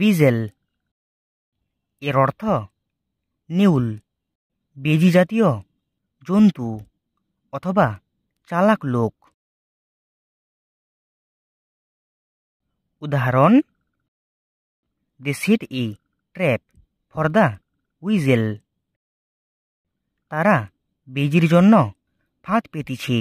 Vezel এর অর্থ নিউল বেজি জাতীয় জন্তু অথবা চালাক লোক উদাহরণ they set a trap for the weasel তারা বেজির জন্য ফাঁদ পেতেছে